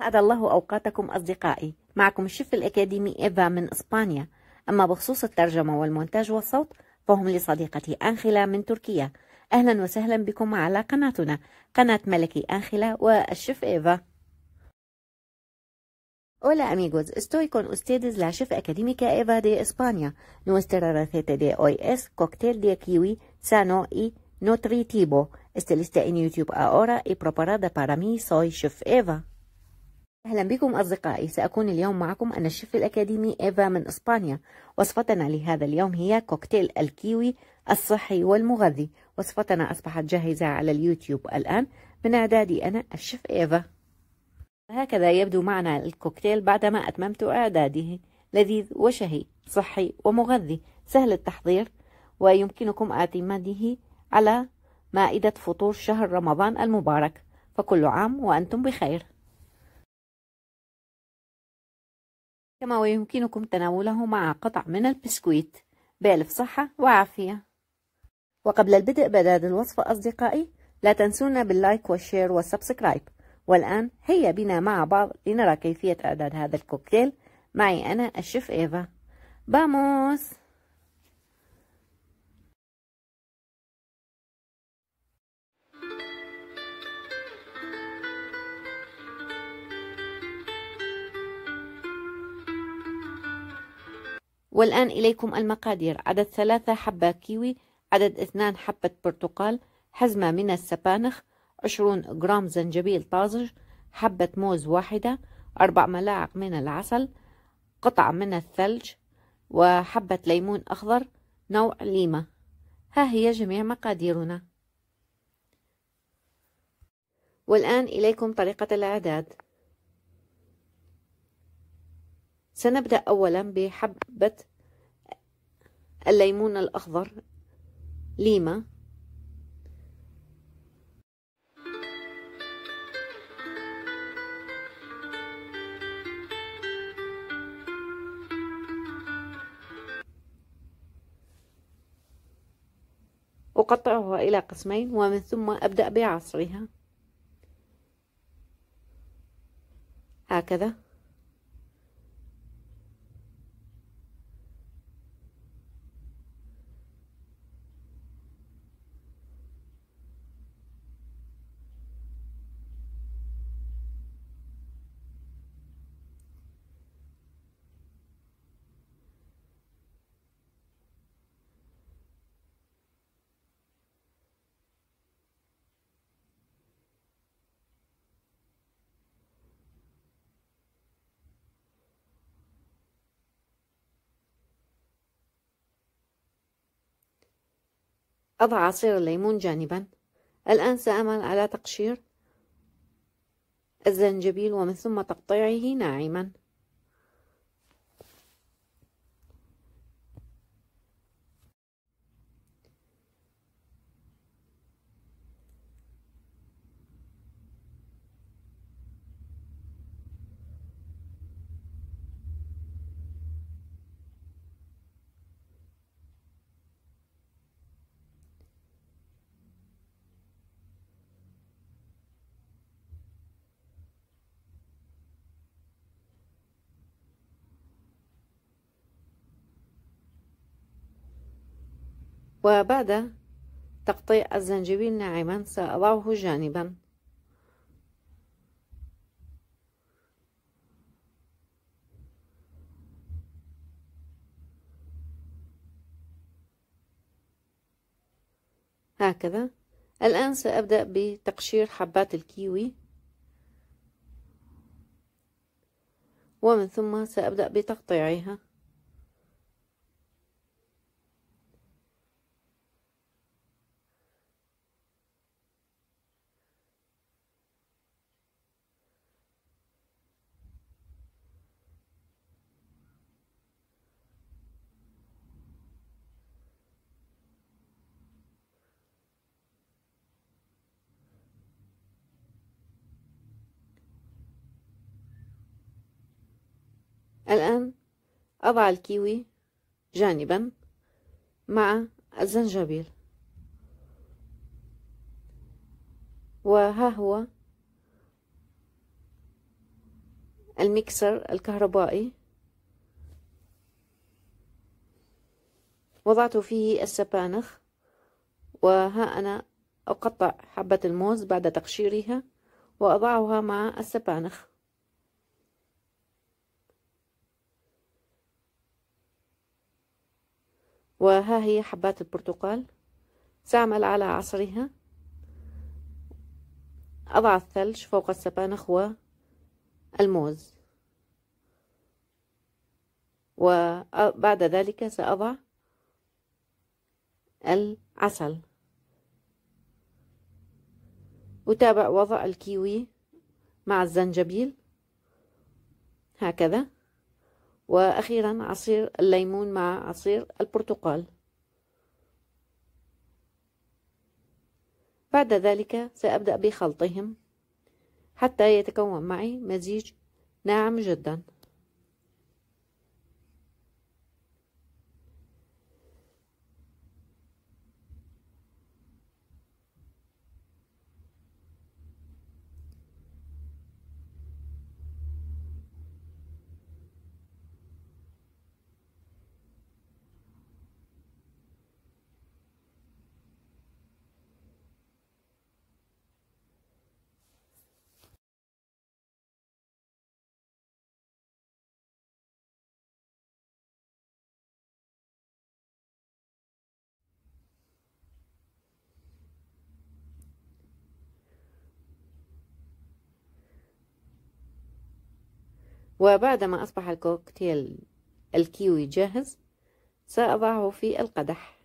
سعد الله أوقاتكم أصدقائي معكم الشيف الأكاديمي إيفا من إسبانيا أما بخصوص الترجمة والمونتاج والصوت فهم لصديقتي أنخلا من تركيا أهلا وسهلا بكم على قناتنا قناة ملكي أنخلا والشيف إيفا Hola amigos, estoy con ustedes la chef académica Eva de España. Nuestra receta de hoy es cóctel de kiwi sano y nutritivo. Está lista en YouTube ahora y preparada para mí. Soy chef Eva. أهلا بكم أصدقائي سأكون اليوم معكم أنا الشيف الأكاديمي إيفا من إسبانيا وصفتنا لهذا اليوم هي كوكتيل الكيوي الصحي والمغذي وصفتنا أصبحت جاهزة على اليوتيوب الآن من إعدادي أنا الشيف إيفا هكذا يبدو معنا الكوكتيل بعدما أتممت إعداده لذيذ وشهي صحي ومغذي سهل التحضير ويمكنكم اعتماده على مائدة فطور شهر رمضان المبارك فكل عام وأنتم بخير كما ويمكنكم تناوله مع قطع من البسكويت بالف صحة وعافية وقبل البدء بإعداد الوصفة أصدقائي لا تنسونا باللايك والشير والسبسكرايب والآن هيا بنا مع بعض لنرى كيفية إعداد هذا الكوكتيل معي أنا الشيف إيفا باموس والآن إليكم المقادير عدد ثلاثة حبة كيوي عدد اثنان حبة برتقال حزمة من السبانخ عشرون جرام زنجبيل طازج حبة موز واحدة أربع ملاعق من العسل قطعة من الثلج وحبة ليمون أخضر نوع ليمة ها هي جميع مقاديرنا والآن إليكم طريقة الإعداد سنبدأ أولا بحبة الليمون الأخضر ليما أقطعها إلى قسمين ومن ثم أبدأ بعصرها هكذا أضع عصير الليمون جانبا الآن سأعمل على تقشير الزنجبيل ومن ثم تقطيعه ناعما وبعد تقطيع الزنجبيل ناعما سأضعه جانبا هكذا الآن سأبدأ بتقشير حبات الكيوي ومن ثم سأبدأ بتقطيعها أضع الكيوي جانبا مع الزنجبيل وها هو المكسر الكهربائي وضعت فيه السبانخ وها أنا أقطع حبة الموز بعد تقشيرها وأضعها مع السبانخ وها هي حبات البرتقال سأعمل على عصرها أضع الثلج فوق السبانخ والموز وبعد ذلك سأضع العسل أتابع وضع الكيوي مع الزنجبيل هكذا وأخيرا عصير الليمون مع عصير البرتقال بعد ذلك سأبدأ بخلطهم حتى يتكون معي مزيج ناعم جداً وبعدما أصبح الكوكتيل الكيوي جاهز سأضعه في القدح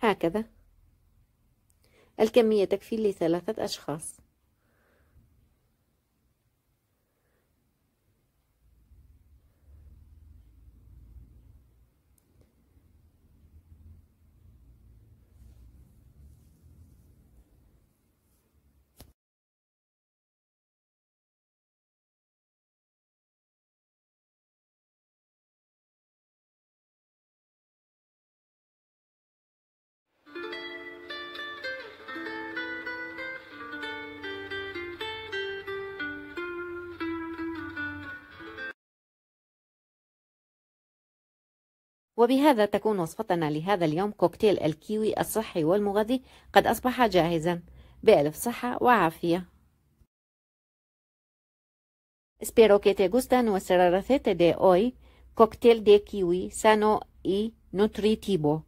هكذا الكمية تكفي لثلاثة أشخاص وبهذا تكون وصفتنا لهذا اليوم كوكتيل الكيوي الصحي والمغذي قد أصبح جاهزا بألف صحة وعافية Espero que te gusta nuestra receta de hoy, cóctel de kiwi sano y e nutritivo.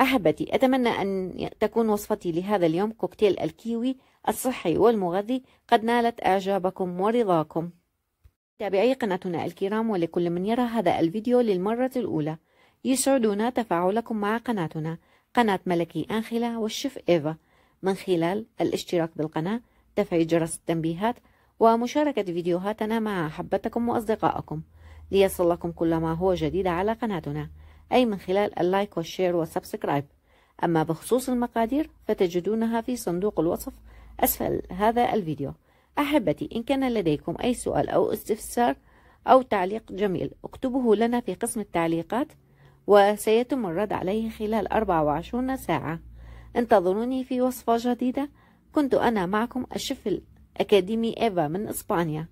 أحبتي أتمنى أن تكون وصفتي لهذا اليوم كوكتيل الكيوي الصحي والمغذي قد نالت إعجابكم ورضاكم تابعي قناتنا الكرام ولكل من يرى هذا الفيديو للمرة الأولى يسعدنا تفاعلكم مع قناتنا قناة ملكي أنخلة والشيف إيفا من خلال الاشتراك بالقناة تفعيل جرس التنبيهات ومشاركة فيديوهاتنا مع أحبتكم وأصدقائكم ليصلكم كل ما هو جديد على قناتنا أي من خلال اللايك والشير والسبسكرايب أما بخصوص المقادير فتجدونها في صندوق الوصف أسفل هذا الفيديو أحبتي إن كان لديكم أي سؤال أو استفسار أو تعليق جميل اكتبه لنا في قسم التعليقات وسيتم الرد عليه خلال 24 ساعة انتظروني في وصفة جديدة كنت أنا معكم الشفل الأكاديمي إيفا من إسبانيا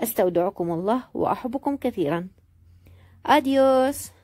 أستودعكم الله وأحبكم كثيرا أديوس